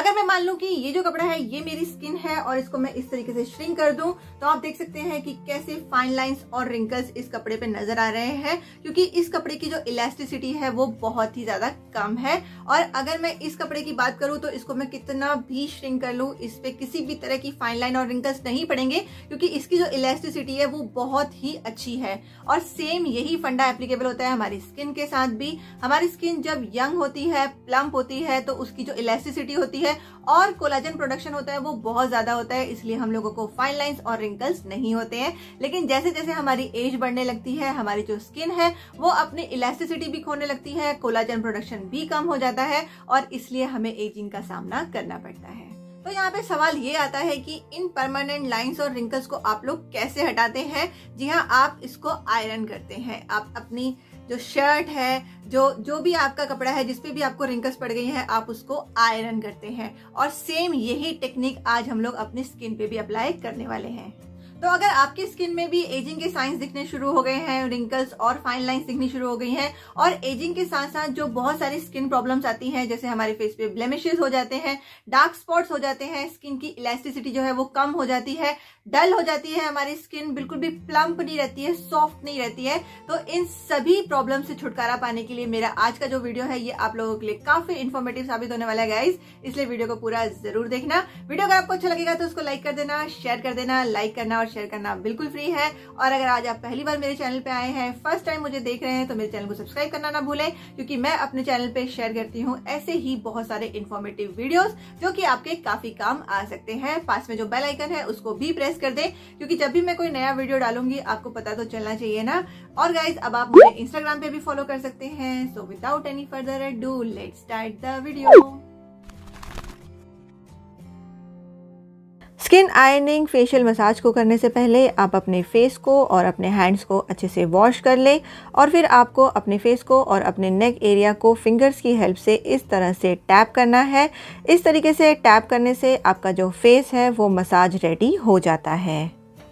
अगर मैं मान लू कि ये जो कपड़ा है ये मेरी स्किन है और इसको मैं इस तरीके से श्रिंक कर दूं तो आप देख सकते हैं कि कैसे फाइन लाइंस और रिंकल्स इस कपड़े पे नजर आ रहे हैं क्योंकि इस कपड़े की जो इलास्टिसिटी है वो बहुत ही ज्यादा कम है और अगर मैं इस कपड़े की बात करूं तो इसको मैं कितना भी श्रिंक कर लू इस पे किसी भी तरह की फाइन लाइन और रिंकल्स नहीं पड़ेंगे क्योंकि इसकी जो इलास्टिसिटी है वो बहुत ही अच्छी है और सेम यही फंडा एप्लीकेबल होता है हमारी स्किन के साथ भी हमारी स्किन जब यंग होती है प्लम्प होती है तो उसकी जो इलास्टिसिटी होती है है और कोलाजन प्रोडक्शन होता है वो बहुत ज्यादा होता है इसलिए हम लोगों को फाइन लाइन्स और रिंकल्स नहीं होते हैं लेकिन जैसे जैसे हमारी एज बढ़ने लगती है हमारी जो स्किन है वो अपनी इलास्टिसिटी भी खोने लगती है कोलाजन प्रोडक्शन भी कम हो जाता है और इसलिए हमें एजिंग का सामना करना पड़ता है तो यहाँ पे सवाल ये आता है कि इन परमानेंट लाइंस और रिंकल्स को आप लोग कैसे हटाते हैं जी हाँ आप इसको आयरन करते हैं आप अपनी जो शर्ट है जो जो भी आपका कपड़ा है जिसपे भी आपको रिंकल्स पड़ गई हैं आप उसको आयरन करते हैं और सेम यही टेक्निक आज हम लोग अपने स्किन पे भी अप्लाई करने वाले हैं तो अगर आपकी स्किन में भी एजिंग के साइंस दिखने शुरू हो गए हैं रिंकल्स और फाइन लाइंस दिखनी शुरू हो गई हैं और एजिंग के साथ साथ जो बहुत सारी स्किन प्रॉब्लम्स आती हैं जैसे हमारे फेस पे ब्लेमिशेस हो जाते हैं डार्क स्पॉट्स हो जाते हैं स्किन की इलास्टिसिटी जो है वो कम हो जाती है डल हो जाती है हमारी स्किन बिल्कुल भी प्लम्प नहीं रहती है सॉफ्ट नहीं रहती है तो इन सभी प्रॉब्लम से छुटकारा पाने के लिए मेरा आज का जो वीडियो है ये आप लोगों के लिए काफी इन्फॉर्मेटिव साबित होने वाला है गाइज इसलिए वीडियो को पूरा जरूर देखना वीडियो अगर आपको अच्छा लगेगा तो उसको लाइक कर देना शेयर कर देना लाइक करना और शेयर करना बिल्कुल फ्री है और अगर आज आप पहली बार मेरे चैनल पे आए हैं फर्स्ट टाइम मुझे देख रहे हैं तो मेरे चैनल को सब्सक्राइब करना ना भूलें क्योंकि मैं अपने चैनल पे शेयर करती हूँ ऐसे ही बहुत सारे इन्फॉर्मेटिव वीडियोस जो कि आपके काफी काम आ सकते हैं पास में जो बेल आइकन है उसको भी प्रेस कर दे क्योंकि जब भी मैं कोई नया वीडियो डालूंगी आपको पता तो चलना चाहिए ना और गाइज अब आप मुझे इंस्टाग्राम पे भी फॉलो कर सकते हैं so without any further ado let start the video skin ironing facial massage को करने से पहले आप अपने फेस को और अपने हैंड्स को अच्छे से वॉश कर लें और फिर आपको अपने फेस को और अपने नेक एरिया को फिंगर्स की हेल्प से इस तरह से टैप करना है इस तरीके से टैप करने से आपका जो फेस है वो मसाज रेडी हो जाता है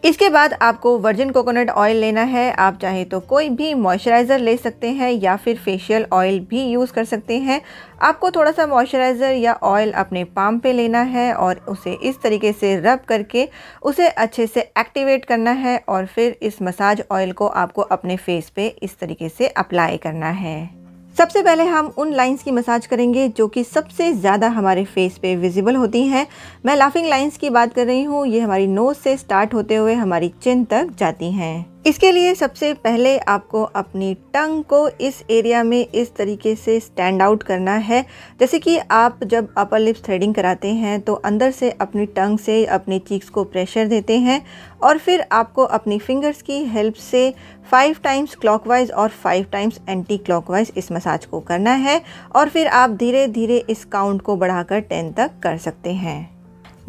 इसके बाद आपको वर्जिन कोकोनट ऑयल लेना है आप चाहे तो कोई भी मॉइस्चराइज़र ले सकते हैं या फिर फेशियल ऑयल भी यूज़ कर सकते हैं आपको थोड़ा सा मॉइस्चराइज़र या ऑयल अपने पाम पे लेना है और उसे इस तरीके से रब करके उसे अच्छे से एक्टिवेट करना है और फिर इस मसाज ऑयल को आपको अपने फेस पे इस तरीके से अप्लाई करना है सबसे पहले हम उन लाइंस की मसाज करेंगे जो कि सबसे ज़्यादा हमारे फेस पे विजिबल होती हैं मैं लाफिंग लाइंस की बात कर रही हूँ ये हमारी नोज़ से स्टार्ट होते हुए हमारी चिन तक जाती हैं इसके लिए सबसे पहले आपको अपनी टंग को इस एरिया में इस तरीके से स्टैंड आउट करना है जैसे कि आप जब अपर लिप्स थ्रेडिंग कराते हैं तो अंदर से अपनी टंग से अपने चीक्स को प्रेशर देते हैं और फिर आपको अपनी फिंगर्स की हेल्प से फाइव टाइम्स क्लॉकवाइज और फाइव टाइम्स एंटी क्लॉकवाइज इस मसाज को करना है और फिर आप धीरे धीरे इस काउंट को बढ़ाकर टेन तक कर सकते हैं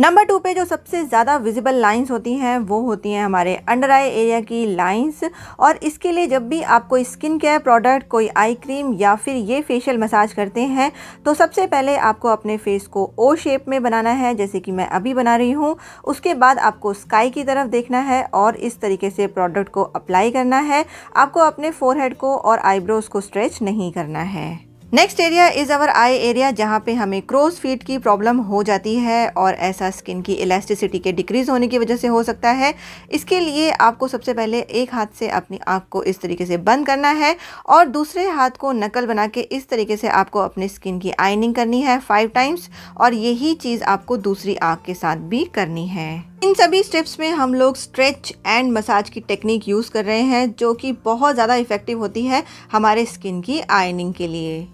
नंबर टू पे जो सबसे ज़्यादा विजिबल लाइंस होती हैं वो होती हैं हमारे अंडर आई एरिया की लाइंस और इसके लिए जब भी आप कोई स्किन केयर प्रोडक्ट कोई आई क्रीम या फिर ये फेशियल मसाज करते हैं तो सबसे पहले आपको अपने फेस को ओ शेप में बनाना है जैसे कि मैं अभी बना रही हूँ उसके बाद आपको स्काई की तरफ देखना है और इस तरीके से प्रोडक्ट को अप्लाई करना है आपको अपने फोरहेड को और आईब्रोज़ को स्ट्रेच नहीं करना है next area is our eye area जहाँ पे हमें क्रोस फीट की प्रॉब्लम हो जाती है और ऐसा स्किन की इलास्टिसिटी के डिक्रीज़ होने की वजह से हो सकता है इसके लिए आपको सबसे पहले एक हाथ से अपनी आँख को इस तरीके से बंद करना है और दूसरे हाथ को नकल बना के इस तरीके से आपको अपने स्किन की आइनिंग करनी है फाइव टाइम्स और यही चीज़ आपको दूसरी आँख के साथ भी करनी है इन सभी स्टेप्स में हम लोग स्ट्रेच एंड मसाज की टेक्निक यूज़ कर रहे हैं जो कि बहुत ज़्यादा इफ़ेक्टिव होती है हमारे स्किन की आयनिंग के लिए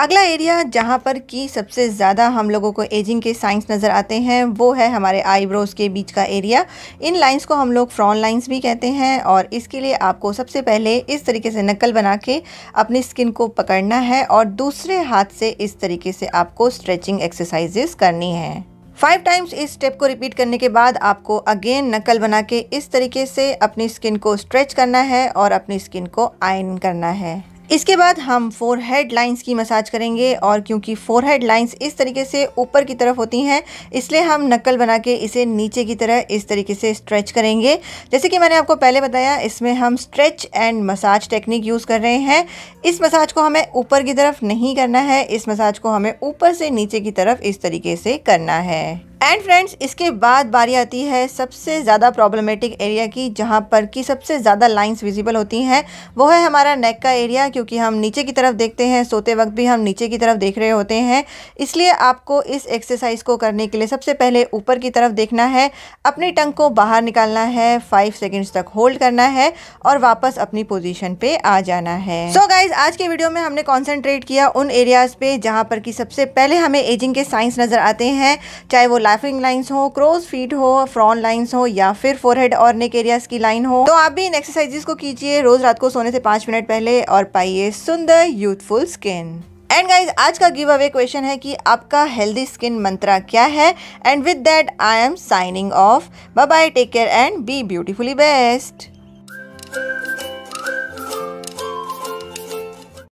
अगला एरिया जहाँ पर कि सबसे ज़्यादा हम लोगों को एजिंग के साइंस नज़र आते हैं वो है हमारे आईब्रोज़ के बीच का एरिया इन लाइंस को हम लोग फ्रॉन लाइंस भी कहते हैं और इसके लिए आपको सबसे पहले इस तरीके से नकल बना के अपनी स्किन को पकड़ना है और दूसरे हाथ से इस तरीके से आपको स्ट्रेचिंग एक्सरसाइजेस करनी है फाइव टाइम्स इस स्टेप को रिपीट करने के बाद आपको अगेन नकल बना के इस तरीके से अपनी स्किन को स्ट्रेच करना है और अपनी स्किन को आयन करना है इसके बाद हम फोर हेड लाइन्स की मसाज करेंगे और क्योंकि फोर हेड लाइन्स इस तरीके से ऊपर की तरफ होती हैं इसलिए हम नकल बना के इसे नीचे की तरह इस तरीके से स्ट्रेच करेंगे जैसे कि मैंने आपको पहले बताया इसमें हम stretch and massage technique use कर रहे हैं इस मसाज को हमें ऊपर की तरफ नहीं करना है इस मसाज को हमें ऊपर से नीचे की तरफ इस तरीके से करना है एंड फ्रेंड्स इसके बाद बारी आती है सबसे ज़्यादा प्रॉब्लमेटिक एरिया की जहाँ पर कि सबसे ज़्यादा लाइंस विजिबल होती हैं वो है हमारा नेक का एरिया क्योंकि हम नीचे की तरफ देखते हैं सोते वक्त भी हम नीचे की तरफ देख रहे होते हैं इसलिए आपको इस एक्सरसाइज को करने के लिए सबसे पहले ऊपर की तरफ देखना है अपनी टंग को बाहर निकालना है फाइव सेकेंड्स तक होल्ड करना है और वापस अपनी पोजिशन पर आ जाना है सो so गाइज आज के वीडियो में हमने कॉन्सेंट्रेट किया उन एरियाज़ पर जहाँ पर कि सबसे पहले हमें एजिंग के साइंस नज़र आते हैं चाहे वो स्कैफिंग लाइंस हो क्रोज फीट हो फ्रॉन लाइंस हो या फिर फोरहेड और नेक एरियाज की लाइन हो तो आप भी इन एक्सरसाइजेस को कीजिए रोज रात को सोने से पांच मिनट पहले और पाइए सुंदर यूथफुल स्किन एंड गाइज आज का गिव अवे क्वेश्चन है कि आपका हेल्दी स्किन मंत्रा क्या है and with that I am signing off bye bye take care and be beautifully best